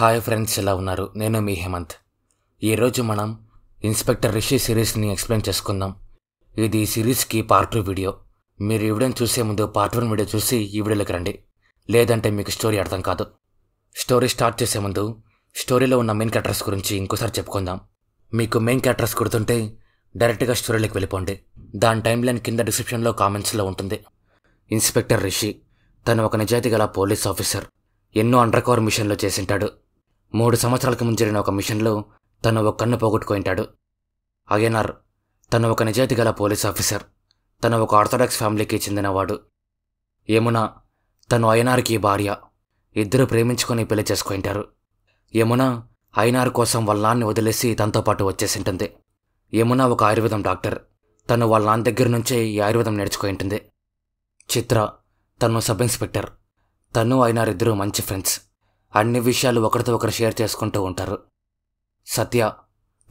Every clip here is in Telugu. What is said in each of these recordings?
హాయ్ ఫ్రెండ్స్ ఎలా ఉన్నారు నేను మీ హేమంత్ ఈరోజు మనం ఇన్స్పెక్టర్ రిషి సిరీస్ని ఎక్స్ప్లెయిన్ చేసుకుందాం ఇది సిరీస్కి పార్ట్ టూ వీడియో మీరు వీడియోని చూసే ముందు పార్ట్ వన్ వీడియో చూసి ఈ వీడియోలోకి రండి లేదంటే మీకు స్టోరీ అర్థం కాదు స్టోరీ స్టార్ట్ చేసే ముందు స్టోరీలో ఉన్న మెయిన్ క్యారెక్టర్స్ గురించి ఇంకోసారి చెప్పుకుందాం మీకు మెయిన్ క్యారెక్టర్స్ గుర్తుంటే డైరెక్ట్గా స్టోరీలోకి వెళ్ళిపోండి దాని టైం లైన్ కింద డిస్క్రిప్షన్లో కామెంట్స్లో ఉంటుంది ఇన్స్పెక్టర్ రిషి తను ఒక నిజాయితీ గల పోలీస్ ఆఫీసర్ ఎన్నో అండర్ కవర్ మిషన్లు చేసింటాడు మూడు సంవత్సరాలకు ముందు జరిగిన ఒక మిషన్లో తను ఒక కన్ను పోగొట్టుకుంటాడు అయనార్ తను ఒక నిజాయితీ గల పోలీస్ ఆఫీసర్ తను ఒక ఆర్థడాక్స్ ఫ్యామిలీకి చెందినవాడు యమున తను అయనార్కి భార్య ఇద్దరు ప్రేమించుకొని పెళ్లి చేసుకుంటారు యమున అయనార్ కోసం వాళ్ళ నాన్ని వదిలేసి తనతో పాటు వచ్చేసింటుంది యమున ఒక ఆయుర్వేదం డాక్టర్ తను వాళ్ళ నాన్న దగ్గర నుంచే ఈ ఆయుర్వేదం నేర్చుకుంటుంది చిత్ర తను సబ్ ఇన్స్పెక్టర్ తను అయినారిద్దరూ మంచి ఫ్రెండ్స్ అన్ని విషయాలు ఒకరితో ఒకరు షేర్ చేసుకుంటూ ఉంటారు సత్య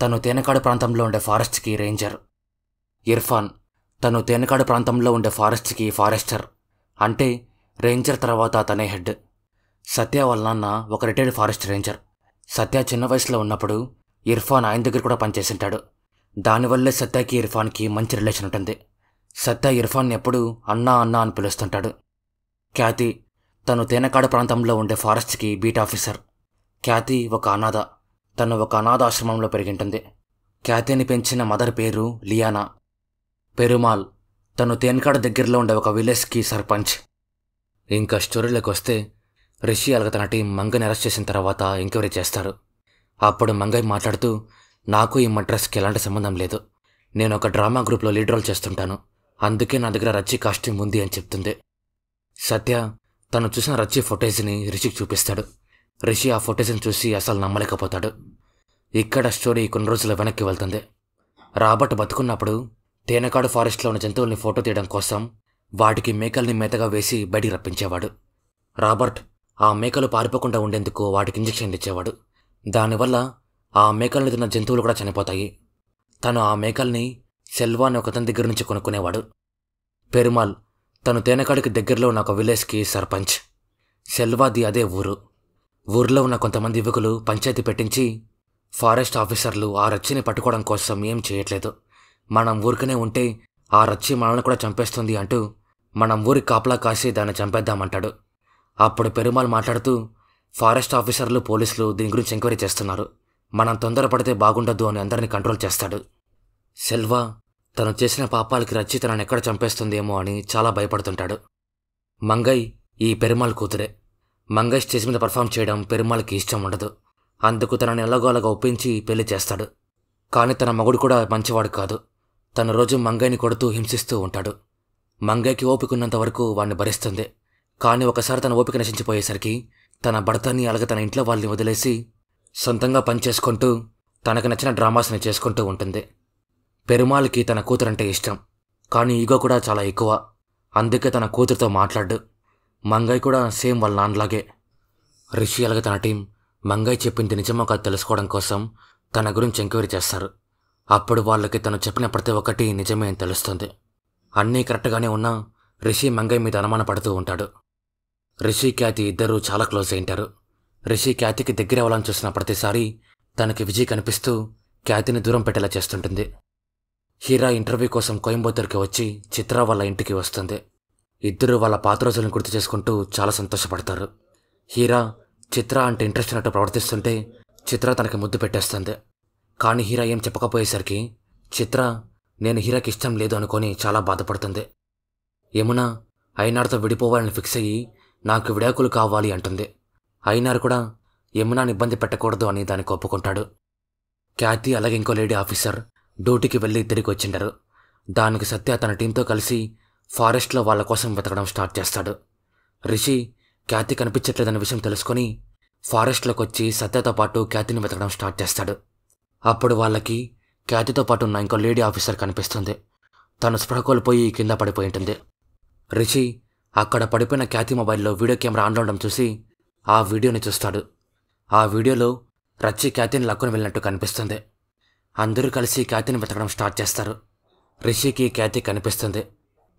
తను తేనెకాడు ప్రాంతంలో ఉండే ఫారెస్ట్కి రేంజర్ ఇర్ఫాన్ తను తేనెకాడు ప్రాంతంలో ఉండే ఫారెస్ట్కి ఫారెస్టర్ అంటే రేంజర్ తర్వాత తనే హెడ్ సత్య వాళ్ళ నాన్న ఒక రిటైర్డ్ ఫారెస్ట్ రేంజర్ సత్య చిన్న వయసులో ఉన్నప్పుడు ఇర్ఫాన్ ఆయన దగ్గర కూడా పనిచేసింటాడు దానివల్లే సత్యకి ఇర్ఫాన్కి మంచి రిలేషన్ ఉంటుంది సత్య ఇర్ఫాన్ ఎప్పుడూ అన్నా అన్నా అని పిలుస్తుంటాడు ఖ్యాతి తను తేనకాడ ప్రాంతంలో ఉండే ఫారెస్ట్కి బీట్ ఆఫీసర్ ఖ్యాతి ఒక అనాథ తను ఒక అనాథ ఆశ్రమంలో పెరిగింటుంది ఖ్యాతిని పెంచిన మదర్ పేరు లియానా పెరుమాల్ తను తేనకాడ దగ్గరలో ఉండే ఒక విలేజ్కి సర్పంచ్ ఇంకా స్టోరీలోకి వస్తే రిషి అలాగ తన టీం మంగని అరెస్ట్ చేసిన తర్వాత ఎంక్వైరీ చేస్తారు అప్పుడు మంగయ్య మాట్లాడుతూ నాకు ఈ మడ్రస్కి ఎలాంటి సంబంధం లేదు నేను ఒక డ్రామా గ్రూప్లో లీడ్ రోల్ చేస్తుంటాను అందుకే నా దగ్గర రచ్చి కాస్ట్యూమ్ ఉంది అని చెప్తుంది సత్య తను చూసిన రచ్చి ఫొటేజ్ని రిషికి చూపిస్తాడు రిషి ఆ ఫొటేజ్ని చూసి అసలు నమ్మలేకపోతాడు ఇక్కడ స్టోరీ కొన్ని రోజుల వెనక్కి వెళ్తుంది రాబర్ట్ బతుకున్నప్పుడు తేనకాడు ఫారెస్ట్లో ఉన్న జంతువుల్ని ఫోటో తీయడం కోసం వాటికి మేకల్ని మేతగా వేసి బయటికి రప్పించేవాడు రాబర్ట్ ఆ మేకలు పారిపోకుండా ఉండేందుకు వాటికి ఇంజక్షన్లు ఇచ్చేవాడు దానివల్ల ఆ మేకల్ని తిన్న జంతువులు కూడా చనిపోతాయి తను ఆ మేకల్ని సెల్వాన్ ఒక తన దగ్గర నుంచి కొనుక్కునేవాడు పెరుమాల్ తను తేనెకాడికి దగ్గరలో ఉన్న ఒక విలేజ్కి సర్పంచ్ సెల్వాది అదే ఊరు ఊర్లో ఉన్న కొంతమంది యువకులు పంచాయతీ పెట్టించి ఫారెస్ట్ ఆఫీసర్లు ఆ రచ్చిని పట్టుకోవడం కోసం ఏం చేయట్లేదు మనం ఊరికనే ఉంటే ఆ రచ్చి మనల్ని కూడా చంపేస్తుంది అంటూ మనం ఊరి కాపలా కాసి దాన్ని చంపేద్దామంటాడు అప్పుడు పెరుమాల్ మాట్లాడుతూ ఫారెస్ట్ ఆఫీసర్లు పోలీసులు దీని గురించి ఎంక్వైరీ చేస్తున్నారు మనం తొందరపడితే బాగుండదు అని అందరినీ కంట్రోల్ చేస్తాడు సెల్వా తను చేసిన పాపాలకి రచ్చి తనను ఎక్కడ చంపేస్తుందేమో అని చాలా భయపడుతుంటాడు మంగై ఈ పెరుమాళ్ కూతురే మంగై స్టేజ్ మీద పర్ఫామ్ చేయడం పెరుమాళ్ళకి ఇష్టం ఉండదు అందుకు తనని ఎల్లగోలగా ఒప్పించి పెళ్లి చేస్తాడు కానీ తన మగుడు కూడా మంచివాడు కాదు తన రోజు మంగైని కొడుతూ హింసిస్తూ ఉంటాడు ఓపిక ఉన్నంత వరకు వాడిని భరిస్తుంది కానీ ఒకసారి తన ఓపిక నశించిపోయేసరికి తన భర్తని అలాగే తన ఇంట్లో వాళ్ళని వదిలేసి సొంతంగా పనిచేసుకుంటూ తనకు నచ్చిన డ్రామాస్ని చేసుకుంటూ ఉంటుంది పెరుమాళ్ళకి తన కూతురంటే ఇష్టం కానీ ఈగో కూడా చాలా ఎక్కువ అందుకే తన కూతురుతో మాట్లాడు మంగయ్య కూడా సేమ్ వాళ్ళ నాన్నలాగే రిషి అలాగే తన టీం మంగయ్య చెప్పింది నిజమో కాదు తెలుసుకోవడం కోసం తన గురించి ఎంక్వైరీ చేస్తారు అప్పుడు వాళ్ళకి తను చెప్పిన ప్రతి ఒక్కటి నిజమే అని తెలుస్తుంది అన్నీ కరెక్ట్గానే ఉన్నా రిషి మంగయ్య మీద అనుమాన పడుతూ ఉంటాడు రిషి ఖ్యాతి ఇద్దరూ చాలా క్లోజ్ అయింటారు రిషి ఖ్యాతికి దగ్గర అవ్వాలని చూసిన ప్రతిసారి తనకి విజయ్ కనిపిస్తూ ఖ్యాతిని దూరం పెట్టేలా చేస్తుంటుంది హీరా ఇంటర్వ్యూ కోసం కోయంబత్తూర్కి వచ్చి చిత్ర వాళ్ళ ఇంటికి వస్తుంది ఇద్దరు వాళ్ళ పాత రోజులను గుర్తు చేసుకుంటూ చాలా సంతోషపడతారు హీరా చిత్ర అంటే ఇంట్రెస్ట్ ఉన్నట్టు ప్రవర్తిస్తుంటే చిత్ర తనకి ముద్దు పెట్టేస్తుంది కానీ హీరా ఏం చెప్పకపోయేసరికి చిత్ర నేను హీరాకి ఇష్టం లేదు అనుకొని చాలా బాధపడుతుంది యమున అయినార్తో విడిపోవాలని ఫిక్స్ అయ్యి నాకు విడాకులు కావాలి అంటుంది అయినారు కూడా యమునాని ఇబ్బంది పెట్టకూడదు అని దానికి ఒప్పుకుంటాడు క్యాతి అలాగే ఇంకో లేడీ ఆఫీసర్ డ్యూటీకి వెళ్ళి తిరిగి వచ్చిండరు దానికి సత్య తన టీంతో కలిసి ఫారెస్ట్లో వాళ్ళ కోసం వెతకడం స్టార్ట్ చేస్తాడు రిషి క్యాతి కనిపించట్లేదన్న విషయం తెలుసుకొని ఫారెస్ట్లోకి వచ్చి సత్యతో పాటు క్యాతిని వెతకడం స్టార్ట్ చేస్తాడు అప్పుడు వాళ్ళకి క్యాతితో పాటు ఉన్న ఇంకో లేడీ ఆఫీసర్ కనిపిస్తుంది తను స్పృహ కోల్పోయి కింద పడిపోయి ఉంటుంది రిషి అక్కడ పడిపోయిన క్యాతి మొబైల్లో వీడియో కెమెరా ఆన్లో ఉండడం చూసి ఆ వీడియోని చూస్తాడు ఆ వీడియోలో రచ్చి క్యాతిని లక్కుని వెళ్ళినట్టు కనిపిస్తుంది అందరూ కలిసి క్యాతిని వెతకడం స్టార్ట్ చేస్తారు రిషికి క్యాతి కనిపిస్తుంది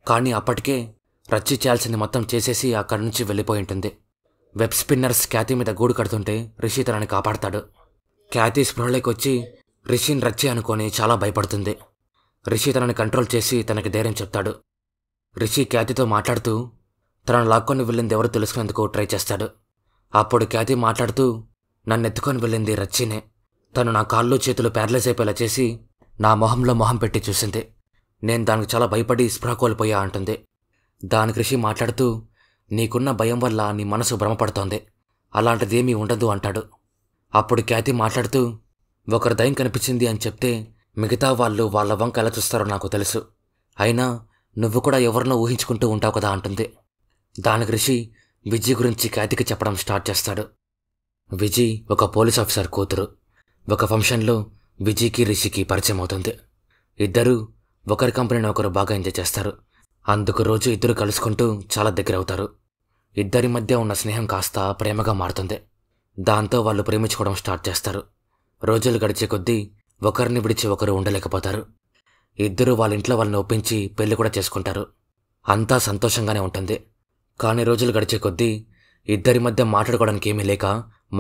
కానీ అప్పటికే రచ్చి చేయాల్సింది మొత్తం చేసేసి అక్కడి నుంచి వెళ్ళిపోయి ఉంటుంది వెబ్ స్పిన్నర్స్ క్యాతి మీద గూడు కడుతుంటే రిషి తనని కాపాడతాడు క్యాతి స్పృహలోకి వచ్చి రిషిని రచ్చి అనుకొని చాలా భయపడుతుంది రిషి తనని కంట్రోల్ చేసి తనకి ధైర్యం చెప్తాడు రిషి క్యాతితో మాట్లాడుతూ తనను లాక్కొని వెళ్ళింది ఎవరు తెలుసుకునేందుకు ట్రై చేస్తాడు అప్పుడు క్యాతి మాట్లాడుతూ నన్ను ఎత్తుకొని వెళ్ళింది రచ్చినే తను నా కాళ్ళు చేతులు ప్యారలైజ్ అయిపోయేలా చేసి నా మొహంలో మొహం పెట్టి చూసింది నేను దానికి చాలా భయపడి స్పృహ కోల్పోయా అంటుంది దాని కృషి మాట్లాడుతూ నీకున్న భయం వల్ల నీ మనసు భ్రమపడుతోంది అలాంటిదేమీ ఉండదు అంటాడు అప్పుడు ఖ్యాతి మాట్లాడుతూ ఒకరు దయం కనిపించింది అని చెప్తే మిగతా వాళ్ళు వాళ్ళ వంక ఎలా చూస్తారో నాకు తెలుసు అయినా నువ్వు కూడా ఎవరినో ఊహించుకుంటూ ఉంటావు కదా అంటుంది దాని కృషి విజయ్ గురించి ఖ్యాతికి చెప్పడం స్టార్ట్ చేస్తాడు విజయ్ ఒక పోలీస్ ఆఫీసర్ కూతురు ఒక ఫంక్షన్లో విజయ్కి రిషికి పరిచయం అవుతుంది ఇద్దరూ ఒకరి కంపెనీని ఒకరు బాగా ఎంజాయ్ చేస్తారు అందుకు రోజు ఇద్దరు కలుసుకుంటూ చాలా దగ్గర అవుతారు ఇద్దరి మధ్య ఉన్న స్నేహం కాస్త ప్రేమగా మారుతుంది దాంతో వాళ్ళు ప్రేమించుకోవడం స్టార్ట్ చేస్తారు రోజులు గడిచే కొద్దీ ఒకరిని విడిచి ఒకరు ఉండలేకపోతారు ఇద్దరు వాళ్ళ ఇంట్లో వాళ్ళని ఒప్పించి పెళ్లి కూడా చేసుకుంటారు అంతా సంతోషంగానే ఉంటుంది కానీ రోజులు గడిచే కొద్దీ ఇద్దరి మధ్య మాట్లాడుకోవడానికి ఏమీ లేక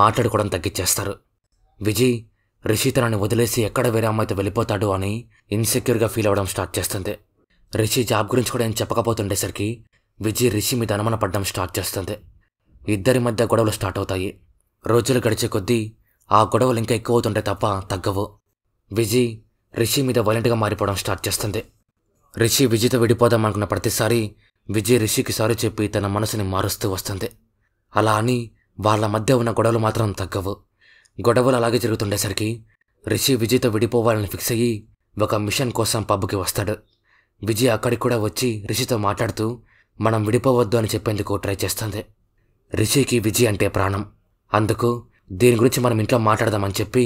మాట్లాడుకోవడం తగ్గించేస్తారు విజయ్ రిషి తనని వదిలేసి ఎక్కడ వేరే అమ్మాయితో వెళ్ళిపోతాడు అని ఇన్సెక్యూర్గా ఫీల్ అవ్వడం స్టార్ట్ చేస్తుంది రిషి జాబ్ గురించి కూడా ఏం చెప్పకపోతుండేసరికి విజయ్ రిషి మీద అనుమాన పడడం స్టార్ట్ చేస్తుంది ఇద్దరి మధ్య గొడవలు స్టార్ట్ అవుతాయి రోజులు గడిచే కొద్దీ ఆ గొడవలు ఇంకా ఎక్కువ అవుతుంటే తప్ప తగ్గవు విజయ్ రిషి మీద వైలెంట్గా మారిపోవడం స్టార్ట్ చేస్తుంది రిషి విజయ్తో విడిపోదాం అనుకున్న ప్రతిసారి విజయ్ రిషికి సారీ చెప్పి తన మనసుని మారుస్తూ వస్తుంది అలా అని వాళ్ళ మధ్య ఉన్న గొడవలు మాత్రం తగ్గవు గొడవలు అలాగే జరుగుతుండేసరికి రిషి విజయ్తో విడిపోవాలని ఫిక్స్ అయ్యి ఒక మిషన్ కోసం పబ్కి వస్తాడు విజయ్ అక్కడికి కూడా వచ్చి రిషితో మాట్లాడుతూ మనం విడిపోవద్దు అని చెప్పేందుకు ట్రై చేస్తుంది రిషికి విజయ్ అంటే ప్రాణం అందుకు దీని గురించి మనం ఇంట్లో మాట్లాడదామని చెప్పి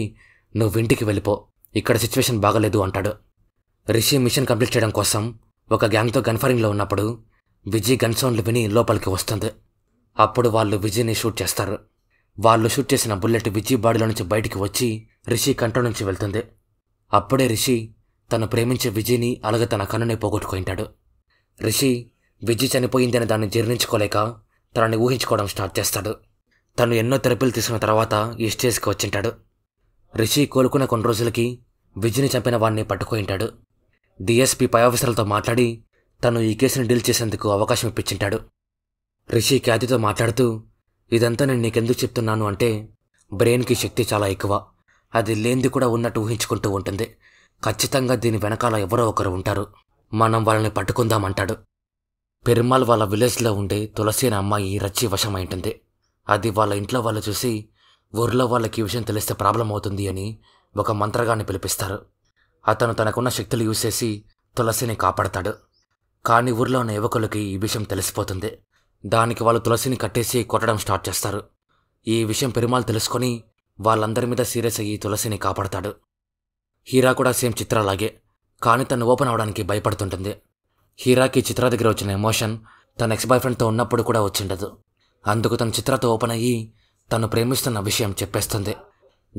నువ్వు ఇంటికి వెళ్ళిపో ఇక్కడ సిచ్యువేషన్ బాగలేదు అంటాడు రిషి మిషన్ కంప్లీట్ చేయడం కోసం ఒక గ్యాంగ్తో గన్ ఫైరింగ్లో ఉన్నప్పుడు విజయ్ గన్ సౌండ్లు విని లోపలికి వస్తుంది అప్పుడు వాళ్ళు విజయ్ని షూట్ చేస్తారు వాళ్ళు షూట్ చేసిన బుల్లెట్ విజీ బాడీలో నుంచి బయటికి వచ్చి రిషి కంట నుంచి వెళ్తుంది అప్పుడే రిషి తను ప్రేమించే విజయ్ని అలాగే తన కన్నునే పోగొట్టుకుంటాడు రిషి విజయ్ చనిపోయిందని దాన్ని జీర్ణించుకోలేక తనని ఊహించుకోవడం స్టార్ట్ చేస్తాడు తను ఎన్నో థెరపీలు తీసుకున్న తర్వాత ఈ స్టేజ్కి వచ్చింటాడు రిషి కోలుకున్న కొన్ని రోజులకి విజయ్ని చంపిన వాడిని పట్టుకుంటాడు డిఎస్పీ పై ఆఫీసర్లతో మాట్లాడి తను ఈ కేసుని డీల్ చేసేందుకు అవకాశం ఇప్పించింటాడు రిషి ఖ్యాతితో మాట్లాడుతూ ఇదంతా నేను నీకెందుకు చెప్తున్నాను అంటే బ్రెయిన్కి శక్తి చాలా ఎక్కువ అది లేనిది కూడా ఉన్నట్టు ఊహించుకుంటూ ఉంటుంది ఖచ్చితంగా దీని వెనకాల ఎవరో ఒకరు ఉంటారు మనం వాళ్ళని పట్టుకుందామంటాడు పెరుమాల్ వాళ్ళ విలేజ్లో ఉండే తులసి అనే అమ్మాయి రచ్చి వశమైంటుంది అది వాళ్ళ ఇంట్లో వాళ్ళు చూసి ఊర్లో వాళ్ళకి ఈ విషయం తెలిస్తే ప్రాబ్లం అవుతుంది అని ఒక మంత్రగాన్ని పిలిపిస్తారు అతను తనకున్న శక్తులు యూజ్ చేసి తులసిని కాపాడతాడు కానీ ఊర్లో ఉన్న యువకులకి ఈ విషయం తెలిసిపోతుంది దానికి వాళ్ళు తులసిని కట్టేసి కొట్టడం స్టార్ట్ చేస్తారు ఈ విషయం పెరుమాల్ తెలుసుకొని వాళ్ళందరి మీద సీరియస్ అయ్యి తులసిని కాపాడతాడు హీరా కూడా సేమ్ చిత్రలాగే కానీ తను ఓపెన్ అవడానికి భయపడుతుంటుంది హీరాకి చిత్ర దగ్గర వచ్చిన ఎమోషన్ తన ఎక్స్ బాయ్ ఫ్రెండ్తో ఉన్నప్పుడు కూడా వచ్చిండదు అందుకు తన చిత్రతో ఓపెన్ అయ్యి తను ప్రేమిస్తున్న విషయం చెప్పేస్తుంది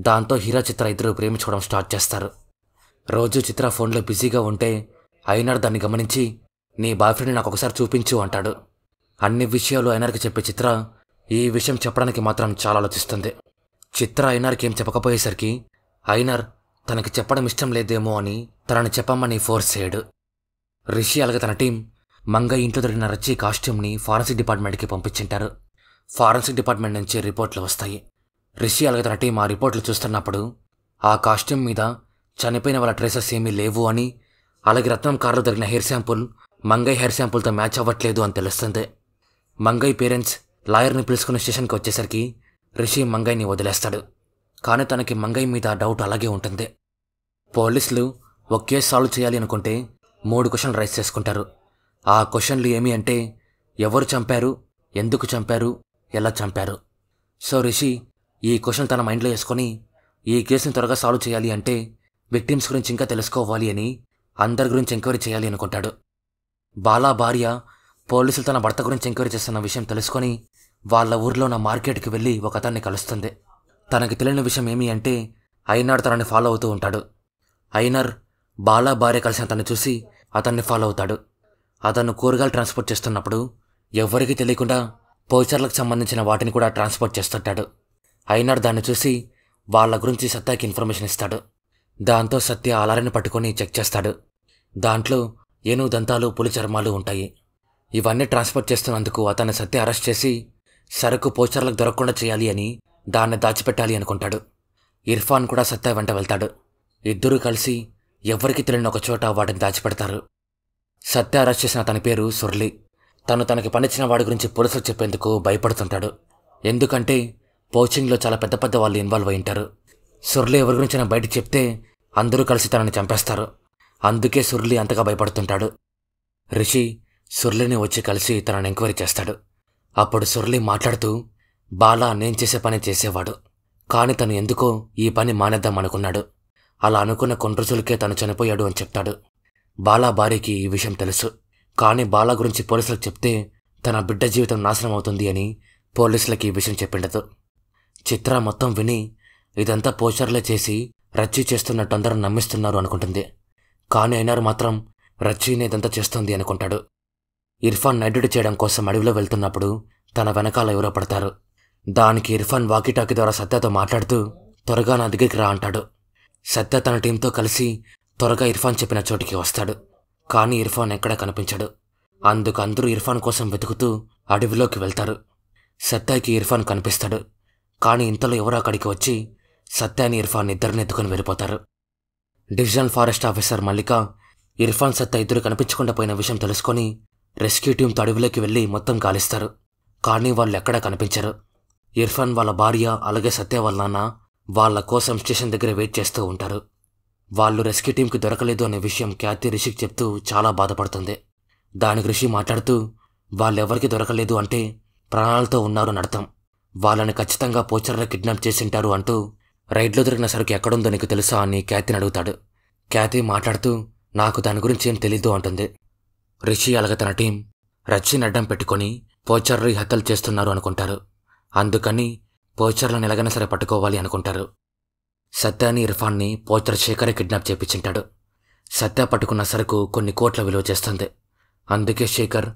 దాంతో హీరా చిత్ర ఇద్దరు ప్రేమించుకోవడం స్టార్ట్ చేస్తారు రోజు చిత్ర ఫోన్లో బిజీగా ఉంటే అయినాడు దాన్ని గమనించి నీ బాయ్ ఫ్రెండ్ని నాకు ఒకసారి చూపించు అంటాడు అన్ని విషయాలు ఎనర్కి చెప్పే చిత్ర ఈ విషయం చెప్పడానికి మాత్రం చాలా ఆలోచిస్తుంది చిత్ర ఐనార్కి ఏం చెప్పకపోయేసరికి అయినర్ తనకి చెప్పడం ఇష్టం లేదేమో అని తనని చెప్పమని ఫోర్స్ చేయడు రిషి అలాగే తన టీం మంగయ్య ఇంట్లో దొరికిన రచ్చి కాస్ట్యూమ్ని ఫారెన్సిక్ డిపార్ట్మెంట్కి పంపించింటారు ఫారెన్సిక్ డిపార్ట్మెంట్ నుంచి రిపోర్ట్లు వస్తాయి రిషి అలాగే తన టీం ఆ రిపోర్ట్లు చూస్తున్నప్పుడు ఆ కాస్ట్యూమ్ మీద చనిపోయిన వాళ్ళ ట్రేసెస్ ఏమీ లేవు అని అలాగే రత్నం కారులో దొరికిన హెయిర్ శాంపుల్ మంగై హెయిర్ శాంపుల్తో మ్యాచ్ అవ్వట్లేదు అని తెలుస్తుంది మంగయ్ పేరెంట్స్ లాయర్ని పిలుచుకుని స్టేషన్కి వచ్చేసరికి రిషి మంగయ్ని వదిలేస్తాడు కానీ తనకి మంగయ్ మీద డౌట్ అలాగే ఉంటుంది పోలీసులు ఒక కేసు సాల్వ్ చేయాలి అనుకుంటే మూడు క్వశ్చన్ రైస్ చేసుకుంటారు ఆ క్వశ్చన్లు ఏమి అంటే ఎవరు చంపారు ఎందుకు చంపారు ఎలా చంపారు సో రిషి ఈ క్వశ్చన్ తన మైండ్లో వేసుకొని ఈ కేసుని త్వరగా సాల్వ్ చేయాలి అంటే విక్టిమ్స్ గురించి ఇంకా తెలుసుకోవాలి అని అందరి గురించి ఎంక్వైరీ చేయాలి అనుకుంటాడు బాలా భార్య పోలీసులు తన భర్త గురించి ఎంక్వైరీ చేస్తున్న విషయం తెలుసుకొని వాళ్ళ ఊర్లో ఉన్న మార్కెట్కి వెళ్ళి ఒక అతన్ని కలుస్తుంది తనకి తెలియని విషయం ఏమి అంటే అయినార్ తనని ఫాలో అవుతూ ఉంటాడు అయినర్ బాలా భార్య కలిసిన తను చూసి అతన్ని ఫాలో అవుతాడు అతను కూరగాయలు ట్రాన్స్పోర్ట్ చేస్తున్నప్పుడు ఎవ్వరికీ తెలియకుండా పోచర్లకు సంబంధించిన వాటిని కూడా ట్రాన్స్పోర్ట్ చేస్తుంటాడు అయినార్ దాన్ని చూసి వాళ్ళ గురించి సత్యాకి ఇన్ఫర్మేషన్ ఇస్తాడు దాంతో సత్య అలారని పట్టుకొని చెక్ చేస్తాడు దాంట్లో ఏనుగు దంతాలు పులి చర్మాలు ఉంటాయి ఇవన్నీ ట్రాన్స్పోర్ట్ చేస్తున్నందుకు అతన్ని సత్య అరెస్ట్ చేసి సరుకు పోస్టర్లకు దొరకకుండా చేయాలి అని దాన్ని దాచిపెట్టాలి అనుకుంటాడు ఇర్ఫాన్ కూడా సత్య వెంట వెళ్తాడు ఇద్దరూ కలిసి ఎవరికి తెలియని ఒక చోట వాటిని దాచిపెడతారు సత్య అరెస్ట్ చేసిన తన పేరు సుర్లి తను తనకి పనిచిన వాడి గురించి పోలీసులు చెప్పేందుకు భయపడుతుంటాడు ఎందుకంటే పోచింగ్లో చాలా పెద్ద పెద్ద వాళ్ళు ఇన్వాల్వ్ అయి ఉంటారు సుర్లి ఎవరి గురించి బయట చెప్తే అందరూ కలిసి తనని చంపేస్తారు అందుకే సుర్లి అంతగా భయపడుతుంటాడు రిషి సుర్లిని వచ్చి కలిసి తనను ఎంక్వైరీ చేస్తాడు అప్పుడు సుర్లి మాట్లాడుతూ బాలా నేను చేసే పని చేసేవాడు కాని తను ఎందుకో ఈ పని మానేద్దాం అనుకున్నాడు అలా అనుకున్న కొన్ని రోజులకే తను చనిపోయాడు అని చెప్తాడు బాలా భార్యకి ఈ విషయం తెలుసు కానీ బాలా గురించి పోలీసులకు చెప్తే తన బిడ్డ జీవితం నాశనం అవుతుంది అని పోలీసులకి ఈ విషయం చెప్పిండదు చిత్ర మొత్తం విని ఇదంతా పోస్టర్లే చేసి రచ్చి చేస్తున్నట్టు అందరూ నమ్మిస్తున్నారు అనుకుంటుంది కానీ అయినారు మాత్రం రచ్చీని ఇదంతా చేస్తుంది అనుకుంటాడు ఇర్ఫాన్ నడ్యుడు చేయడం కోసం అడవిలో వెళ్తున్నప్పుడు తన వెనకాల ఎవరో పడతారు దానికి ఇర్ఫాన్ వాకిటాకి ద్వారా సత్యతో మాట్లాడుతూ త్వరగా నా దగ్గరికి రా అంటాడు సత్య తన టీంతో కలిసి త్వరగా ఇర్ఫాన్ చెప్పిన చోటికి వస్తాడు కానీ ఇర్ఫాన్ ఎక్కడా కనిపించడు అందుకు అందరూ ఇర్ఫాన్ కోసం వెతుకుతూ అడవిలోకి వెళ్తారు సత్యాకి ఇర్ఫాన్ కనిపిస్తాడు కానీ ఇంతలో ఎవరో అక్కడికి వచ్చి సత్యాని ఇర్ఫాన్ ఇద్దరిని ఎత్తుకుని వెళ్ళిపోతారు divisional forest officer Mallika Irfan Satta ఇద్దరు కనిపించకుండా పోయిన విషయం తెలుసుకొని రెస్క్యూ టీం తడవిలోకి వెళ్ళి మొత్తం కాలిస్తారు కానీ వాళ్ళు ఎక్కడా కనిపించరు ఇర్ఫాన్ వాళ్ళ భార్య అలాగే సత్య వాళ్ళ నాన్న వాళ్ళ కోసం స్టేషన్ దగ్గర వెయిట్ చేస్తూ ఉంటారు వాళ్ళు రెస్క్యూ టీంకి దొరకలేదు అనే విషయం క్యాతి రిషికి చెప్తూ చాలా బాధపడుతుంది దానికి రిషి మాట్లాడుతూ వాళ్ళెవరికి దొరకలేదు అంటే ప్రాణాలతో ఉన్నారు అర్థం వాళ్ళని ఖచ్చితంగా పోచర్లో కిడ్నాప్ చేసింటారు అంటూ రైడ్లో దొరికిన సరుకు ఎక్కడుందో నీకు తెలుసా అని క్యాతిని అడుగుతాడు క్యాతి మాట్లాడుతూ నాకు దాని గురించి ఏం తెలీదు అంటుంది రిషి అలాగే తన టీం రచ్చి అడ్డం పెట్టుకొని పోచర్లు హత్యలు చేస్తున్నారు అనుకుంటారు అందుకని పోచర్లను ఎలాగైనా సరే పట్టుకోవాలి అనుకుంటారు సత్యాని ఇర్ఫాన్ని పోచర్ శేఖరే కిడ్నాప్ చేపించింటాడు సత్య పట్టుకున్న సరుకు కొన్ని కోట్ల విలువ చేస్తుంది అందుకే శేఖర్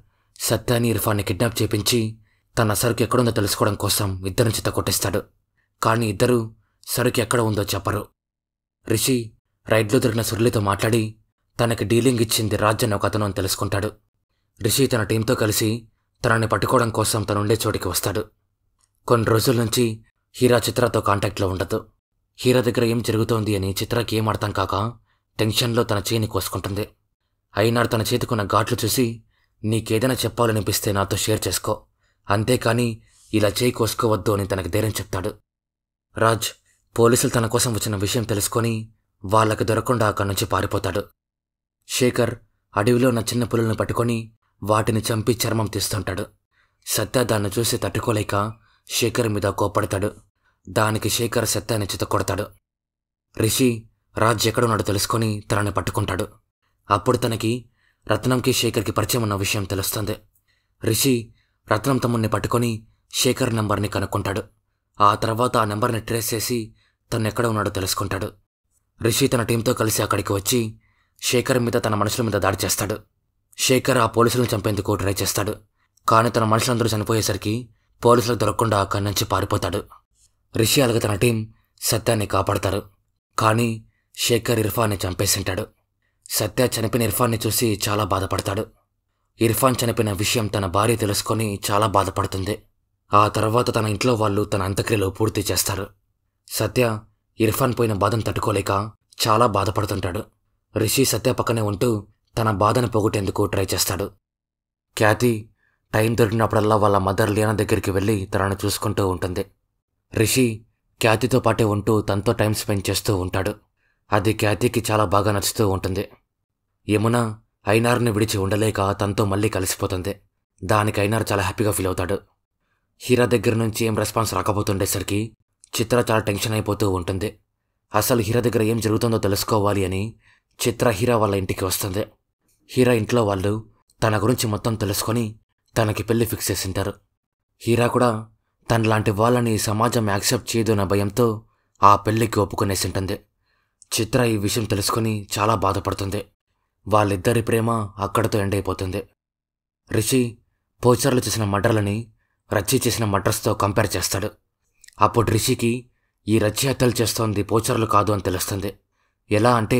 సత్యాని ఇర్ఫాన్ని కిడ్నాప్ చేపించి తన సరుకు ఎక్కడుందో తెలుసుకోవడం కోసం ఇద్దరు చిత్త కొట్టిస్తాడు కానీ ఇద్దరూ సరుకు ఎక్కడ ఉందో చెప్పరు రిషి రైడ్లో దొరికిన సురళితో మాట్లాడి తనకి డీలింగ్ ఇచ్చింది రాజ్యన్ ఒక అతను అని తెలుసుకుంటాడు రిషి తన టీంతో కలిసి తనని పట్టుకోవడం కోసం తనుండే చోటికి వస్తాడు కొన్ని రోజుల నుంచి హీరా చిత్రతో కాంటాక్ట్లో ఉండదు హీరా దగ్గర ఏం జరుగుతోంది అని చిత్రకి ఏం అర్థం కాక టెన్షన్లో తన చేయిని కోసుకుంటుంది అయినా తన చేతికున్న ఘాట్లు చూసి నీకేదైనా చెప్పాలనిపిస్తే నాతో షేర్ చేసుకో అంతేకాని ఇలా చేయి కోసుకోవద్దు అని తనకు ధైర్యం చెప్తాడు రాజ్ పోలీసులు తన కోసం వచ్చిన విషయం తెలుసుకొని వాళ్ళకి దొరకకుండా అక్కడి నుంచి పారిపోతాడు శేఖర్ అడవిలో ఉన్న చిన్న పులులను పట్టుకొని వాటిని చంపి చర్మం తీస్తుంటాడు సత్య దాన్ని చూసి తట్టుకోలేక శేఖర్ మీద కోప్పడతాడు దానికి శేఖర్ సత్యాన్ని కొడతాడు రిషి రాజ్ ఎక్కడున్నాడో తెలుసుకొని తనని పట్టుకుంటాడు అప్పుడు తనకి రత్నంకి శేఖర్కి పరిచయం ఉన్న విషయం తెలుస్తుంది రిషి రత్నం తమ్ముడిని పట్టుకొని శేఖర్ నెంబర్ని కనుక్కుంటాడు ఆ తర్వాత ఆ నెంబర్ని ట్రేస్ చేసి తను ఎక్కడ ఉన్నాడో తెలుసుకుంటాడు రిషి తన టీంతో కలిసి అక్కడికి వచ్చి శేఖర్ మీద తన మనుషుల మీద దాడి చేస్తాడు శేఖర్ ఆ పోలీసులను చంపేందుకు ట్రై చేస్తాడు కానీ తన మనుషులందరూ చనిపోయేసరికి పోలీసులు దొరకకుండా అక్కడి నుంచి పారిపోతాడు రిషి అలాగే తన టీం సత్యాన్ని కాపాడతారు కానీ శేఖర్ ఇర్ఫాన్ని చంపేసింటాడు సత్య చనిపోయిన ఇర్ఫాన్ని చూసి చాలా బాధపడతాడు ఇర్ఫాన్ చనిపోయిన విషయం తన భార్య తెలుసుకొని చాలా బాధపడుతుంది ఆ తర్వాత తన ఇంట్లో వాళ్ళు తన అంత్యక్రియలు పూర్తి చేస్తారు సత్య ఇర్ఫాన్ పోయిన బాధను తట్టుకోలేక చాలా బాధపడుతుంటాడు రిషి సత్య పక్కనే ఉంటూ తన బాధను పోగొట్టేందుకు ట్రై చేస్తాడు ఖ్యాతి టైం దొరికినప్పుడల్లా వాళ్ళ మదర్ లీనా దగ్గరికి వెళ్ళి తనను చూసుకుంటూ ఉంటుంది రిషి ఖ్యాతితో పాటే ఉంటూ తనతో టైం స్పెండ్ చేస్తూ ఉంటాడు అది ఖ్యాతికి చాలా బాగా నచ్చుతూ ఉంటుంది యమున ఐనార్ని విడిచి ఉండలేక తనతో మళ్ళీ కలిసిపోతుంది దానికి ఐనార్ చాలా హ్యాపీగా ఫీల్ అవుతాడు హీరా దగ్గర నుంచి ఏం రెస్పాన్స్ రాకపోతుండేసరికి చిత్ర చాలా టెన్షన్ అయిపోతూ ఉంటుంది అసలు హీరా దగ్గర ఏం జరుగుతుందో తెలుసుకోవాలి అని చిత్ర హీరా వాళ్ళ ఇంటికి వస్తుంది హీరా ఇంట్లో వాళ్ళు తన గురించి మొత్తం తెలుసుకొని తనకి పెళ్లి ఫిక్స్ చేసింటారు హీరా కూడా తనలాంటి వాళ్ళని సమాజం యాక్సెప్ట్ చేయదు భయంతో ఆ పెళ్లికి ఒప్పుకునేసింటుంది చిత్ర ఈ విషయం తెలుసుకొని చాలా బాధపడుతుంది వాళ్ళిద్దరి ప్రేమ అక్కడితో ఎండ్ అయిపోతుంది రిషి పోచర్లు చేసిన మడ్రలని రచ్చి చేసిన మడ్రస్తో కంపేర్ చేస్తాడు అప్పుడు రిషికి ఈ రచ్చి హత్యలు చేస్తోంది పోచర్లు కాదు అని తెలుస్తుంది ఎలా అంటే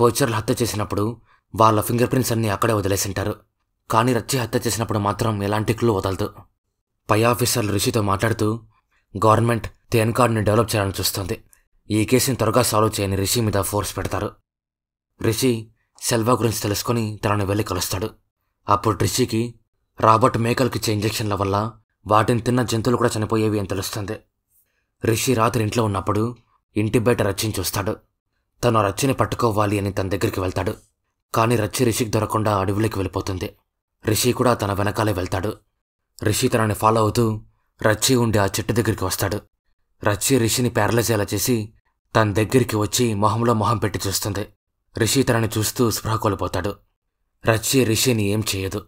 పోచర్లు హత్య చేసినప్పుడు వాళ్ళ ఫింగర్ ప్రింట్స్ అన్నీ అక్కడే వదిలేసింటారు కానీ రచ్చి హత్య చేసినప్పుడు మాత్రం ఎలాంటి క్లూ వదలదు పై ఆఫీసర్లు రిషితో మాట్లాడుతూ గవర్నమెంట్ తేన్ కార్డ్ని డెవలప్ చేయాలని చూస్తుంది ఈ కేసుని త్వరగా సాల్వ్ చేయని రిషి మీద ఫోర్స్ పెడతారు రిషి సెల్వా గురించి తెలుసుకుని తనని వెళ్ళి కలుస్తాడు అప్పుడు రిషికి రాబర్ట్ మేకలకిచ్చే ఇంజెక్షన్ల వల్ల వాటిని తిన్న జంతువులు కూడా చనిపోయేవి అని తెలుస్తుంది రిషి రాత్రి ఇంట్లో ఉన్నప్పుడు ఇంటి బయట రచ్చించి చూస్తాడు తన రచ్చిని పట్టుకోవాలి అని తన దగ్గరికి వెళ్తాడు కానీ రచ్చి రిషికి దొరకకుండా అడవిలోకి వెళ్ళిపోతుంది రిషి కూడా తన వెనకాలే వెళ్తాడు రిషి తనని ఫాలో అవుతూ రచ్చి ఉండి ఆ చెట్టు దగ్గరికి వస్తాడు రచ్చి రిషిని ప్యారలైజ్ అలా చేసి తన దగ్గరికి వచ్చి మొహంలో మొహం పెట్టి చూస్తుంది రిషి తనని చూస్తూ స్పృహ కోల్పోతాడు రచ్చి రిషిని ఏం చేయదు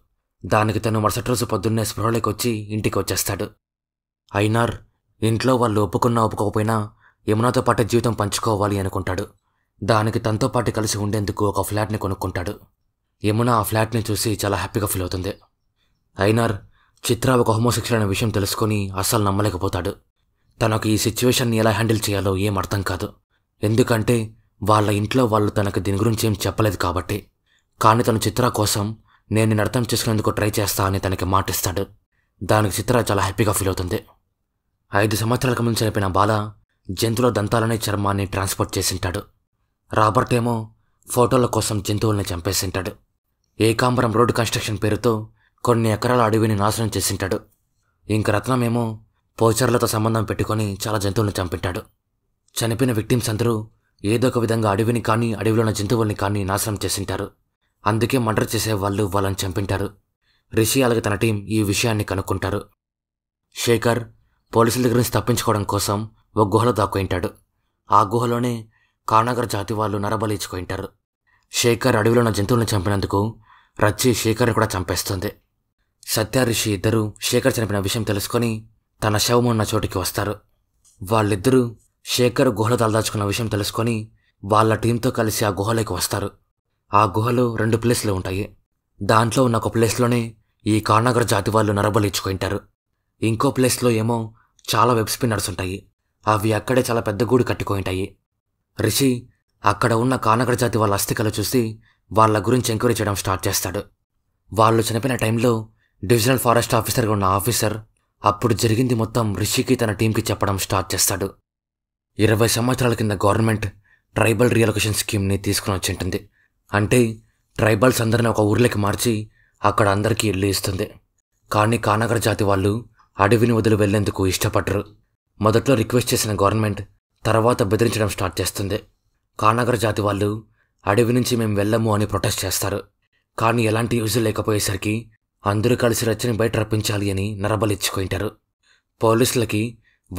దానికి తను మరుసటి రోజు పొద్దున్నే స్పృహలోకి వచ్చి ఇంటికి వచ్చేస్తాడు అయినార్ ఇంట్లో వాళ్ళు ఒప్పుకున్నా ఒప్పుకోకపోయినా యమునాతో పాటు జీవితం పంచుకోవాలి అనుకుంటాడు దానికి తనతో పాటు కలిసి ఉండేందుకు ఒక ఫ్లాట్ని కొనుక్కుంటాడు యమున ఆ ఫ్లాట్ని చూసి చాలా హ్యాపీగా ఫీల్ అవుతుంది అయినార్ చిత్ర ఒక హోమోసెక్షువల్ అనే విషయం తెలుసుకుని అస్సలు నమ్మలేకపోతాడు తనకు ఈ సిచ్యువేషన్ని ఎలా హ్యాండిల్ చేయాలో ఏం అర్థం కాదు ఎందుకంటే వాళ్ళ ఇంట్లో వాళ్ళు తనకు దీని గురించి ఏం చెప్పలేదు కాబట్టి కానీ తను చిత్ర కోసం నేను నేను అర్థం చేసుకునేందుకు ట్రై చేస్తా అని తనకి మాటిస్తాడు దానికి చిత్ర చాలా హ్యాపీగా ఫీల్ అవుతుంది ఐదు సంవత్సరాలకు ముందు చనిపోయిన బాల జంతువుల దంతాలనే చర్మాన్ని ట్రాన్స్పోర్ట్ చేసింటాడు రాబర్ట్ ఏమో ఫోటోల కోసం జంతువుల్ని చంపేసింటాడు ఏకాంబరం రోడ్డు కన్స్ట్రక్షన్ పేరుతో కొన్ని ఎకరాల అడవిని నాశనం చేసింటాడు ఇంక రత్నమేమో పోచర్లతో సంబంధం పెట్టుకొని చాలా జంతువులను చంపింటాడు చనిపోయిన విక్టిమ్స్ అందరూ ఏదో ఒక విధంగా అడవిని కానీ ఉన్న జంతువుల్ని కానీ నాశనం చేసింటారు అందుకే మర్డర్ చేసే వాళ్ళు వాళ్ళని చంపింటారు రిషి అలాగే తన టీం ఈ విషయాన్ని కనుక్కుంటారు శేఖర్ పోలీసుల దగ్గర నుంచి తప్పించుకోవడం కోసం ఓ గుహలో దాక్కుంటాడు ఆ గుహలోనే కానగర్ జాతి వాళ్ళు నరబలించుకుంటారు శేఖర్ అడవిలో ఉన్న జంతువులను చంపినందుకు రచ్చి శేఖర్ని కూడా చంపేస్తుంది సత్య ఋషి ఇద్దరూ శేఖర్ చనిపోయిన విషయం తెలుసుకొని తన శవం ఉన్న చోటుకి వస్తారు వాళ్ళిద్దరూ శేఖర్ గుహలు తలదాచుకున్న విషయం తెలుసుకొని వాళ్ళ టీంతో కలిసి ఆ గుహలోకి వస్తారు ఆ గుహలో రెండు ప్లేస్లు ఉంటాయి దాంట్లో ఉన్న ఒక ప్లేస్లోనే ఈ కానగర్ జాతి వాళ్ళు నరబలిచ్చుకుంటారు ఇంకో ప్లేస్లో ఏమో చాలా వెబ్ స్పిన్నర్స్ ఉంటాయి అవి అక్కడే చాలా పెద్ద గూడు కట్టుకుంటాయి రిషి అక్కడ ఉన్న కానగడ జాతి వాళ్ళ అస్థికలు చూసి వాళ్ళ గురించి ఎంక్వైరీ చేయడం స్టార్ట్ చేస్తాడు వాళ్ళు చనిపోయిన టైంలో డివిజనల్ ఫారెస్ట్ ఆఫీసర్గా ఉన్న ఆఫీసర్ అప్పుడు జరిగింది మొత్తం రిషికి తన టీంకి చెప్పడం స్టార్ట్ చేస్తాడు ఇరవై సంవత్సరాల కింద గవర్నమెంట్ ట్రైబల్ రియలొకేషన్ స్కీమ్ని తీసుకుని వచ్చింటుంది అంటే ట్రైబల్స్ అందరిని ఒక ఊర్లోకి మార్చి అక్కడ అందరికీ ఇల్లు ఇస్తుంది కానీ కానగర జాతి వాళ్ళు అడవిని వదిలి వెళ్లేందుకు ఇష్టపడరు మొదట్లో రిక్వెస్ట్ చేసిన గవర్నమెంట్ తర్వాత బెదిరించడం స్టార్ట్ చేస్తుంది కానగర్ జాతి వాళ్ళు అడవి నుంచి మేము వెళ్ళము అని ప్రొటెస్ట్ చేస్తారు కానీ ఎలాంటి యూజ్ లేకపోయేసరికి అందరూ కలిసి రచ్చని బయట రప్పించాలి అని నరబలిచ్చుకుంటారు పోలీసులకి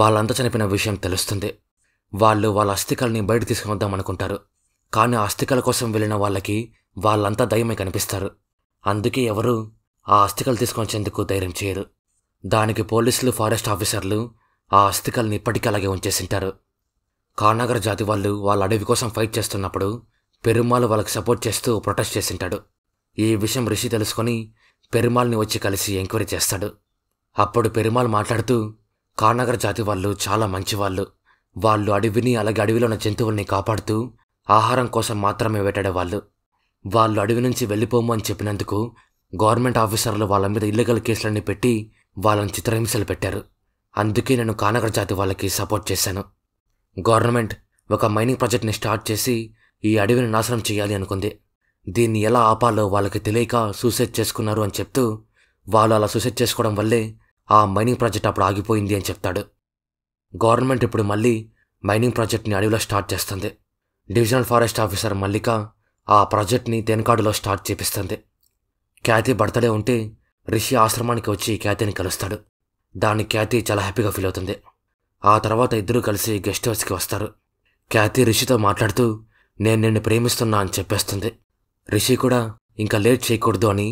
వాళ్ళంతా చనిపోయిన విషయం తెలుస్తుంది వాళ్ళు వాళ్ళ అస్థికల్ని బయట తీసుకుని అనుకుంటారు కానీ అస్థికల కోసం వెళ్ళిన వాళ్ళకి వాళ్ళంతా దయమే కనిపిస్తారు అందుకే ఎవరు ఆ అస్థికలు తీసుకొచ్చేందుకు ధైర్యం చేయరు దానికి పోలీసులు ఫారెస్ట్ ఆఫీసర్లు ఆ అస్థికల్ని ఇప్పటికీ అలాగే ఉంచేసింటారు కానగర జాతి వాళ్ళు వాళ్ళ అడవి కోసం ఫైట్ చేస్తున్నప్పుడు పెరుమాలు వాళ్ళకి సపోర్ట్ చేస్తూ ప్రొటెస్ట్ చేసింటాడు ఈ విషయం రిషి తెలుసుకొని పెరుమాల్ని వచ్చి కలిసి ఎంక్వైరీ చేస్తాడు అప్పుడు పెరుమాల్ మాట్లాడుతూ కానగర జాతి వాళ్ళు చాలా మంచివాళ్ళు వాళ్ళు అడవిని అలాగే అడవిలో ఉన్న జంతువుల్ని కాపాడుతూ ఆహారం కోసం మాత్రమే వేటాడేవాళ్ళు వాళ్ళు అడవి నుంచి వెళ్ళిపోము అని చెప్పినందుకు గవర్నమెంట్ ఆఫీసర్లు వాళ్ళ మీద ఇల్లీగల్ కేసులన్నీ పెట్టి వాళ్ళని చిత్రహింసలు పెట్టారు అందుకే నేను కానగర్ జాతి వాళ్ళకి సపోర్ట్ చేశాను గవర్నమెంట్ ఒక మైనింగ్ ప్రాజెక్ట్ని స్టార్ట్ చేసి ఈ అడవిని నాశనం చేయాలి అనుకుంది దీన్ని ఎలా ఆపాలో వాళ్ళకి తెలియక సూసైడ్ చేసుకున్నారు అని చెప్తూ వాళ్ళు అలా సూసైడ్ చేసుకోవడం వల్లే ఆ మైనింగ్ ప్రాజెక్ట్ అప్పుడు ఆగిపోయింది అని చెప్తాడు గవర్నమెంట్ ఇప్పుడు మళ్ళీ మైనింగ్ ప్రాజెక్ట్ని అడవిలో స్టార్ట్ చేస్తుంది డివిజనల్ ఫారెస్ట్ ఆఫీసర్ మల్లిక ఆ ప్రాజెక్ట్ని తెనకాడులో స్టార్ట్ చేపిస్తుంది ఖ్యాతి బర్త్డే ఉంటే రిషి ఆశ్రమానికి వచ్చి ఖ్యాతిని కలుస్తాడు దాన్ని ఖ్యాతి చాలా హ్యాపీగా ఫీల్ అవుతుంది ఆ తర్వాత ఇద్దరూ కలిసి గెస్ట్ హౌస్కి వస్తారు క్యాతి రిషితో మాట్లాడుతూ నేను నిన్ను ప్రేమిస్తున్నా అని చెప్పేస్తుంది రిషి కూడా ఇంకా లేట్ చేయకూడదు అని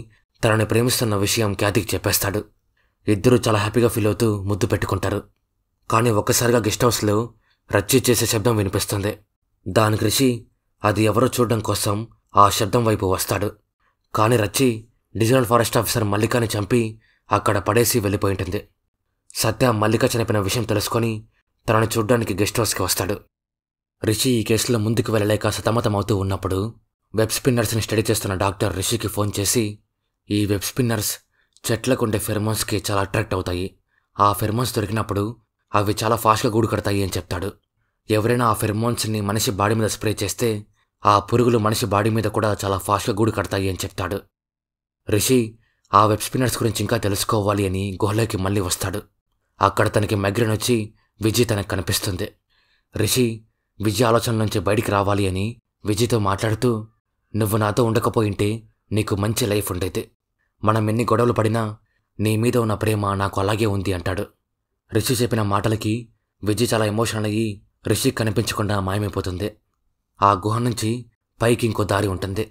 తనని ప్రేమిస్తున్న విషయం క్యాతికి చెప్పేస్తాడు ఇద్దరూ చాలా హ్యాపీగా ఫీల్ అవుతూ ముద్దు పెట్టుకుంటారు కానీ ఒక్కసారిగా గెస్ట్ హౌస్లో రచ్చి చేసే శబ్దం వినిపిస్తుంది దానికి రిషి అది ఎవరో చూడడం కోసం ఆ శబ్దం వైపు వస్తాడు కానీ రచ్చి డిజిటల్ ఫారెస్ట్ ఆఫీసర్ మల్లికాని చంపి అక్కడ పడేసి వెళ్ళిపోయింటుంది సత్య మల్లిక చనిపోయిన విషయం తెలుసుకొని తనను చూడ్డానికి గెస్ట్ హౌస్కి వస్తాడు రిషి ఈ కేసులో ముందుకు వెళ్ళలేక సతమతమవుతూ ఉన్నప్పుడు వెబ్ స్పిన్నర్స్ని స్టడీ చేస్తున్న డాక్టర్ రిషికి ఫోన్ చేసి ఈ వెబ్ స్పిన్నర్స్ చెట్లకు ఉండే ఫెర్మోన్స్కి చాలా అట్రాక్ట్ అవుతాయి ఆ ఫెర్మోన్స్ దొరికినప్పుడు అవి చాలా ఫాస్ట్గా గూడు కడతాయి అని చెప్తాడు ఎవరైనా ఆ ఫెర్మోన్స్ని మనిషి బాడీ మీద స్ప్రే చేస్తే ఆ పురుగులు మనిషి బాడీ మీద కూడా చాలా ఫాస్ట్గా గూడు కడతాయి అని చెప్తాడు రిషి ఆ వెబ్ స్పిన్నర్స్ గురించి ఇంకా తెలుసుకోవాలి అని గుహలోకి మళ్ళీ వస్తాడు అక్కడ తనకి మైగ్రేన్ వచ్చి విజయ్ తనకు కనిపిస్తుంది రిషి విజయ్ ఆలోచన నుంచి బయటికి రావాలి అని విజయ్తో మాట్లాడుతూ నువ్వు నాతో ఉండకపోయింటే నీకు మంచి లైఫ్ ఉండేది మనం ఎన్ని గొడవలు పడినా నీ మీద ఉన్న ప్రేమ నాకు అలాగే ఉంది అంటాడు రిషి చెప్పిన మాటలకి విజయ్ చాలా ఎమోషనల్ అయ్యి రిషి కనిపించకుండా మాయమైపోతుంది ఆ గుహ నుంచి పైకి ఇంకో దారి ఉంటుంది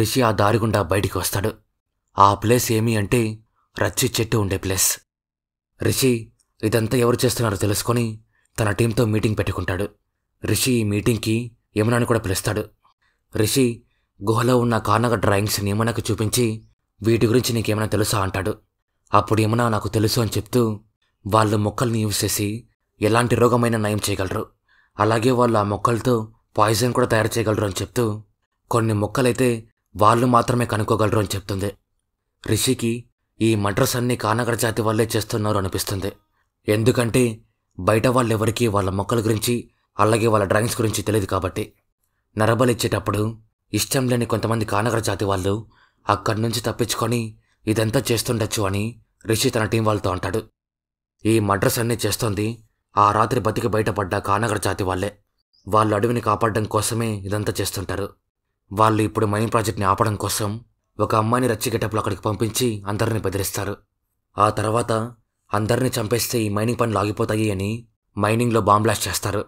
రిషి ఆ దారి గుండా బయటికి వస్తాడు ఆ ప్లేస్ ఏమి అంటే రచ్చి చెట్టు ఉండే ప్లేస్ రిషి ఇదంతా ఎవరు చేస్తున్నారో తెలుసుకొని తన టీంతో మీటింగ్ పెట్టుకుంటాడు రిషి ఈ మీటింగ్కి యమునాని కూడా పిలుస్తాడు రిషి గుహలో ఉన్న కానగ డ్రాయింగ్స్ని యమునాకు చూపించి వీటి గురించి నీకేమైనా తెలుసా అంటాడు అప్పుడు యమునా నాకు తెలుసు అని చెప్తూ వాళ్ళు మొక్కల్ని యూజ్ చేసి ఎలాంటి రోగమైనా నయం చేయగలరు అలాగే వాళ్ళు ఆ మొక్కలతో పాయిజన్ కూడా తయారు చేయగలరు అని చెప్తూ కొన్ని మొక్కలైతే వాళ్ళు మాత్రమే కనుక్కోగలరు అని చెప్తుంది రిషికి ఈ మడ్రస్ అన్ని కానగర జాతి వల్లే చేస్తున్నారు అనిపిస్తుంది ఎందుకంటే బయట వాళ్ళెవరికీ వాళ్ళ మొక్కల గురించి అలాగే వాళ్ళ డ్రాయింగ్స్ గురించి తెలియదు కాబట్టి నరబలిచ్చేటప్పుడు ఇష్టం లేని కొంతమంది కానగర జాతి వాళ్ళు అక్కడి నుంచి తప్పించుకొని ఇదంతా చేస్తుండొచ్చు అని రిషి తన టీం వాళ్ళతో అంటాడు ఈ మడ్రస్ అన్నీ చేస్తోంది ఆ రాత్రి బతికి బయటపడ్డ కానగర జాతి వాళ్ళే వాళ్ళు అడవిని కాపాడడం కోసమే ఇదంతా చేస్తుంటారు వాళ్ళు ఇప్పుడు మైన్ ప్రాజెక్ట్ని ఆపడం కోసం ఒక అమ్మాయిని రచ్చిగేటప్పుడు అక్కడికి పంపించి అందరిని బెదిరిస్తారు ఆ తర్వాత అందరిని చంపేస్తే ఈ మైనింగ్ పనులు ఆగిపోతాయి అని మైనింగ్లో బాంబ్ బ్లాస్ట్ చేస్తారు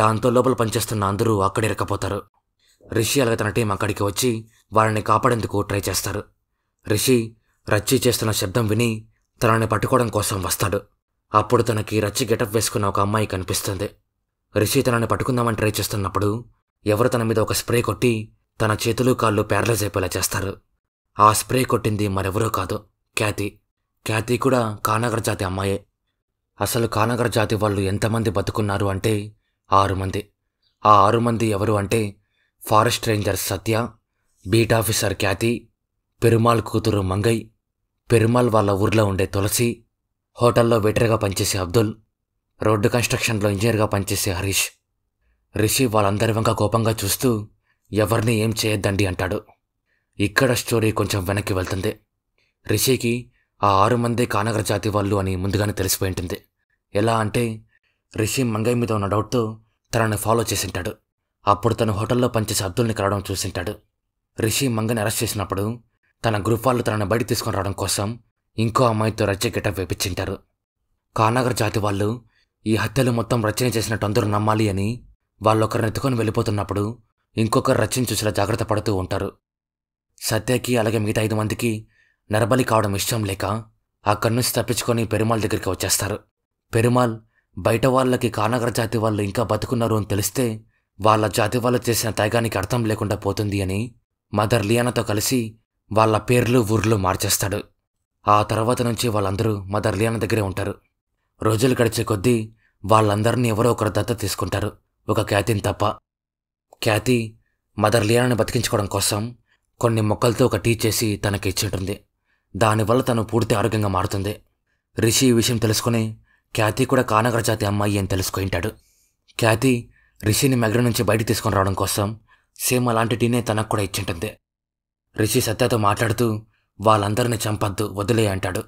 దాంతో లోపల పనిచేస్తున్న అందరూ అక్కడ ఇరకపోతారు రిషి అలాగే తన టీం అక్కడికి వచ్చి వాళ్ళని కాపాడేందుకు ట్రై చేస్తారు రిషి రచ్చి చేస్తున్న శబ్దం విని తనని పట్టుకోవడం కోసం వస్తాడు అప్పుడు తనకి రచ్చి గెటప్ వేసుకున్న ఒక అమ్మాయి కనిపిస్తుంది రిషి తనని పట్టుకుందామని ట్రై చేస్తున్నప్పుడు ఎవరు తన మీద ఒక స్ప్రే కొట్టి తన చేతులు కాళ్ళు ప్యారలైజ్ అయిపోయేలా చేస్తారు ఆ స్ప్రే కొట్టింది మరెవరో కాదు క్యాతి క్యాతి కూడా కానగర జాతి అమ్మాయే అసలు కానగర జాతి వాళ్ళు ఎంతమంది బతుకున్నారు అంటే ఆరు మంది ఆ ఆరు మంది ఎవరు అంటే forest ranger Sathya beat officer Kathy Perumal కూతురు మంగై పెరుమాల్ వాళ్ళ ఊర్లో ఉండే తులసి హోటల్లో వెటర్గా పనిచేసే అబ్దుల్ రోడ్డు కన్స్ట్రక్షన్లో ఇంజనీర్గా పనిచేసే హరీష్ రిషి వాళ్ళందరి వంక కోపంగా చూస్తూ ఎవరిని ఏం చేయొద్దండి అంటాడు ఇక్కడ స్టోరీ కొంచెం వెనక్కి వెళ్తుంది రిషికి ఆ ఆరు మందే కానగర జాతి వాళ్ళు అని ముందుగానే తెలిసిపోయి ఉంటుంది ఎలా అంటే రిషి మంగయ్య మీద ఉన్న డౌట్తో తనని ఫాలో చేసింటాడు అప్పుడు తను హోటల్లో పనిచేసే అబ్దుల్ని కలవడం చూసింటాడు రిషి మంగని అరెస్ట్ చేసినప్పుడు తన గ్రూప్ వాళ్ళు తనని బయట తీసుకొని రావడం కోసం ఇంకో అమ్మాయితో రచ్చ గెటప్ వేపించింటారు కానగర్ జాతి వాళ్ళు ఈ హత్యలు మొత్తం రచన చేసినట్టు అందరూ నమ్మాలి అని వాళ్ళొకరిని ఎత్తుకొని వెళ్ళిపోతున్నప్పుడు ఇంకొకరు రచన చూసేలా జాగ్రత్త పడుతూ ఉంటారు సత్యకి అలాగే మిగతా ఐదు మందికి నరబలి కావడం ఇష్టం లేక అక్కడి నుంచి తప్పించుకొని పెరుమాల్ దగ్గరికి వచ్చేస్తారు పెరుమాల్ బయట వాళ్ళకి కానగర జాతి వాళ్ళు ఇంకా బతుకున్నారు అని తెలిస్తే వాళ్ళ జాతి వాళ్ళు చేసిన తైగానికి అర్థం లేకుండా పోతుంది అని మదర్ లియానాతో కలిసి వాళ్ళ పేర్లు ఊర్లు మార్చేస్తాడు ఆ తర్వాత నుంచి వాళ్ళందరూ మదర్ లియానా దగ్గరే ఉంటారు రోజులు గడిచే కొద్దీ వాళ్ళందరినీ ఎవరో ఒకరు దత్త తీసుకుంటారు ఒక ఖ్యాతిని తప్ప ఖ్యాతి మదర్ లియానాని బతికించుకోవడం కోసం కొన్ని మొక్కలతో ఒక టీ చేసి తనకి ఇచ్చింటుంది దానివల్ల తను పూర్తి ఆరోగ్యంగా మారుతుంది రిషి ఈ విషయం తెలుసుకుని క్యాతి కూడా కానగర జాతి అమ్మాయి అని తెలుసుకుంటాడు క్యాతి రిషిని మెగ్ర నుంచి బయట తీసుకొని రావడం కోసం సేమ్ అలాంటి టీనే తనకు కూడా ఇచ్చింటుంది రిషి సత్యతో మాట్లాడుతూ వాళ్ళందరినీ చంపద్దు వదిలే అంటాడు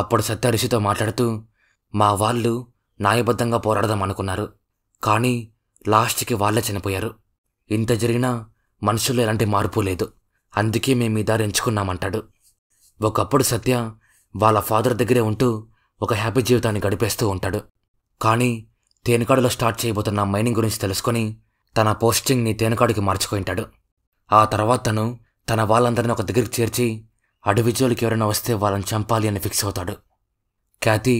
అప్పుడు సత్య రిషితో మాట్లాడుతూ మా వాళ్ళు న్యాయబద్ధంగా పోరాడదాం అనుకున్నారు కానీ లాస్ట్కి వాళ్ళే చనిపోయారు ఇంత జరిగినా మనుషుల్లో ఎలాంటి మార్పు లేదు అందుకే మేము ఈ దారి ఎంచుకున్నామంటాడు ఒకప్పుడు సత్య వాళ్ళ ఫాదర్ దగ్గరే ఉంటూ ఒక హ్యాపీ జీవితాన్ని గడిపేస్తూ ఉంటాడు కానీ తేనెకాడులో స్టార్ట్ చేయబోతున్న మైనింగ్ గురించి తెలుసుకొని తన పోస్టింగ్ని తేనెకాడికి మార్చుకుంటాడు ఆ తర్వాత తను తన వాళ్ళందరినీ ఒక దగ్గరికి చేర్చి జోలికి ఎవరైనా వస్తే వాళ్ళని చంపాలి అని ఫిక్స్ అవుతాడు క్యాతి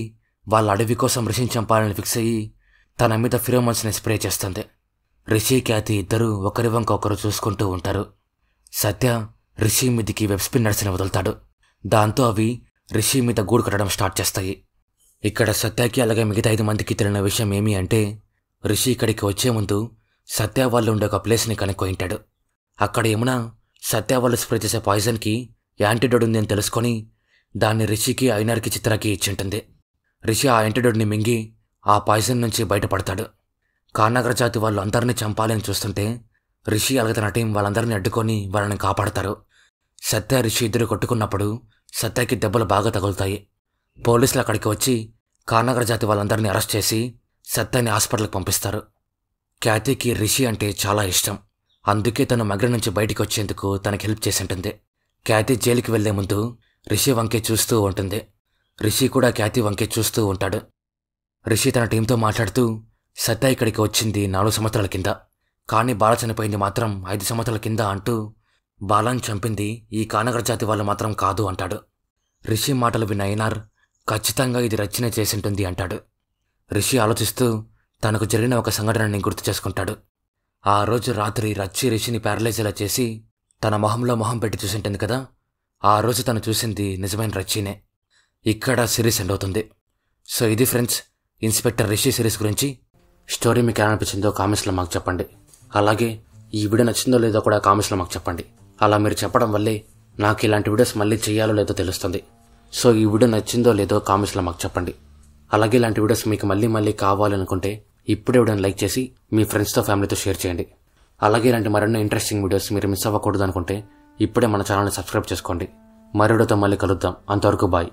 వాళ్ళ అడవి కోసం రిషిని చంపాలని ఫిక్స్ అయ్యి తన మీద ఫిరోమన్స్ని స్ప్రే చేస్తుంది రిషి క్యాతి ఇద్దరూ ఒకరి వంక ఒకరు చూసుకుంటూ ఉంటారు సత్య రిషి మీదికి వెబ్ స్పిన్నర్స్ని వదులుతాడు దాంతో అవి రిషి మీద గూడు కట్టడం స్టార్ట్ చేస్తాయి ఇక్కడ సత్యాకి అలాగే మిగతా ఐదు మందికి తెలియని విషయం ఏమి అంటే రిషి ఇక్కడికి వచ్చే ముందు సత్య వాళ్ళు ఉండే ఒక ప్లేస్ని కనుక్కోయింటాడు అక్కడ ఏమునా సత్య వాళ్ళు స్ప్రే చేసే పాయిజన్కి యాంటీడోడ్ ఉంది అని తెలుసుకొని దాన్ని రిషికి ఐనార్కి చిత్రకి ఇచ్చింటుంది రిషి ఆ యాంటీడోడ్ని మింగి ఆ పాయిజన్ నుంచి బయటపడతాడు కానాగర జాతి వాళ్ళు అందరినీ చంపాలని చూస్తుంటే రిషి అలాగే తన టీం వాళ్ళందరినీ అడ్డుకొని వాళ్ళని కాపాడతారు సత్య రిషి ఇద్దరు కొట్టుకున్నప్పుడు సత్యకి దెబ్బలు బాగా తగులుతాయి పోలీసులు అక్కడికి వచ్చి కానగర జాతి వాళ్ళందరినీ అరెస్ట్ చేసి సత్యాన్ని హాస్పిటల్కి పంపిస్తారు ఖ్యాతికి రిషి అంటే చాలా ఇష్టం అందుకే తను మగ్రి నుంచి బయటికి వచ్చేందుకు తనకి హెల్ప్ చేసి ఉంటుంది క్యాతి జైలుకి వెళ్లే ముందు రిషి వంకే చూస్తూ ఉంటుంది రిషి కూడా క్యాతి వంకే చూస్తూ ఉంటాడు రిషి తన టీంతో మాట్లాడుతూ సత్య ఇక్కడికి వచ్చింది నాలుగు సంవత్సరాల కింద కానీ బాల చనిపోయింది మాత్రం ఐదు సంవత్సరాల కింద అంటూ బాలాన్ చంపింది ఈ కానగర జాతి వాళ్ళు మాత్రం కాదు అంటాడు రిషి మాటలు విన్న అయినార్ ఖచ్చితంగా ఇది రచన చేసింటుంది అంటాడు రిషి ఆలోచిస్తూ తనకు జరిగిన ఒక సంఘటనని గుర్తు చేసుకుంటాడు ఆ రోజు రాత్రి రచ్చి రిషిని ప్యారలైజేలా చేసి తన మొహంలో మొహం పెట్టి చూసింటుంది కదా ఆ రోజు తను చూసింది నిజమైన రచ్చీనే ఇక్కడ సిరీస్ ఎండ్ అవుతుంది సో ఇది ఫ్రెండ్స్ ఇన్స్పెక్టర్ రిషి సిరీస్ గురించి స్టోరీ మీకు ఏమనిపించిందో కామెంట్స్లో మాకు చెప్పండి అలాగే ఈ వీడియో నచ్చిందో లేదో కూడా కామెంట్స్లో మాకు చెప్పండి అలా మీరు చెప్పడం వల్లే నాకు ఇలాంటి వీడియోస్ మళ్ళీ చేయాలో లేదో తెలుస్తుంది సో ఈ వీడియో నచ్చిందో లేదో కామెంట్స్లో మాకు చెప్పండి అలాగే ఇలాంటి వీడియోస్ మీకు మళ్ళీ మళ్ళీ కావాలనుకుంటే ఇప్పుడే వీడియోని లైక్ చేసి మీ ఫ్రెండ్స్తో ఫ్యామిలీతో షేర్ చేయండి అలాగే ఇలాంటి మరెన్నో ఇంట్రెస్టింగ్ వీడియోస్ మీరు మిస్ అవ్వకూడదు అనుకుంటే ఇప్పుడే మన ఛానల్ని సబ్స్క్రైబ్ చేసుకోండి మరొకటితో మళ్ళీ కలుద్దాం అంతవరకు బాయ్